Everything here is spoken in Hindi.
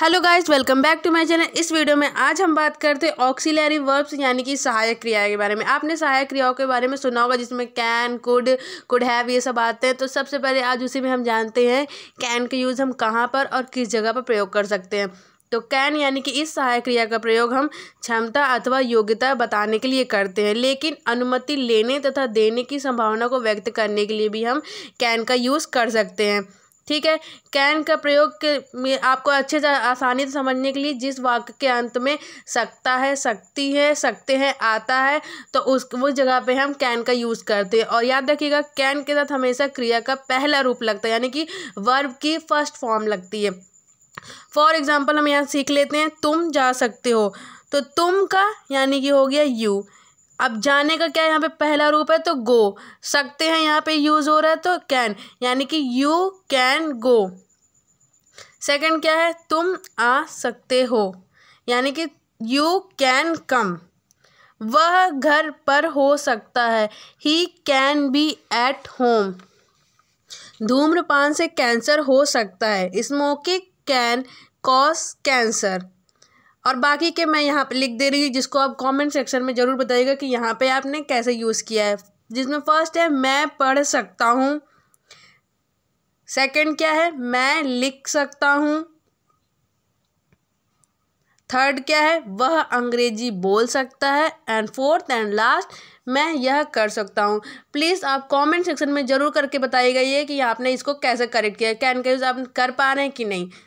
hello guys welcome back to my channel इस वीडियो में आज हम बात करते हैं ऑक्सीलरी वर्ब्स यानी कि सहायक क्रिया के बारे में आपने सहायक क्रियाओं के बारे में सुना होगा जिसमें कैन कुड कुड हैव ये सब आते हैं तो सबसे पहले आज उसी में हम जानते हैं कैन का यूज़ हम कहाँ पर और किस जगह पर प्रयोग कर सकते हैं तो कैन यानी कि इस सहायक क्रिया का प्रयोग हम क्षमता अथवा योग्यता बताने के लिए करते हैं लेकिन अनुमति लेने तथा देने की संभावना को व्यक्त करने के लिए भी हम कैन का यूज़ कर सकते हैं ठीक है कैन का प्रयोग आपको अच्छे से आसानी से समझने के लिए जिस वाक्य के अंत में सकता है सकती है सकते हैं आता है तो उस वो जगह पे हम कैन का यूज़ करते हैं और याद रखिएगा कैन के साथ हमेशा क्रिया का पहला रूप लगता है यानी कि वर्ब की फर्स्ट फॉर्म लगती है फॉर एग्ज़ाम्पल हम यहाँ सीख लेते हैं तुम जा सकते हो तो तुम का यानी कि हो गया यू अब जाने का क्या है यहाँ पे पहला रूप है तो गो सकते हैं यहाँ पे यूज़ हो रहा है तो कैन यानी कि यू कैन गो सेकंड क्या है तुम आ सकते हो यानी कि यू कैन कम वह घर पर हो सकता है he can be at home धूम्रपान से कैंसर हो सकता है स्मोकिंग कैन कॉज कैंसर और बाकी के मैं यहाँ पे लिख दे रही हूँ जिसको आप कमेंट सेक्शन में ज़रूर बताइएगा कि यहाँ पे आपने कैसे यूज़ किया है जिसमें फर्स्ट है मैं पढ़ सकता हूँ सेकंड क्या है मैं लिख सकता हूँ थर्ड क्या है वह अंग्रेजी बोल सकता है एंड फोर्थ एंड लास्ट मैं यह कर सकता हूँ प्लीज़ आप कमेंट सेक्शन में ज़रूर करके बताइएगा ये कि आपने इसको कैसे करेक्ट किया कैन कैज़ आप कर पा रहे हैं कि नहीं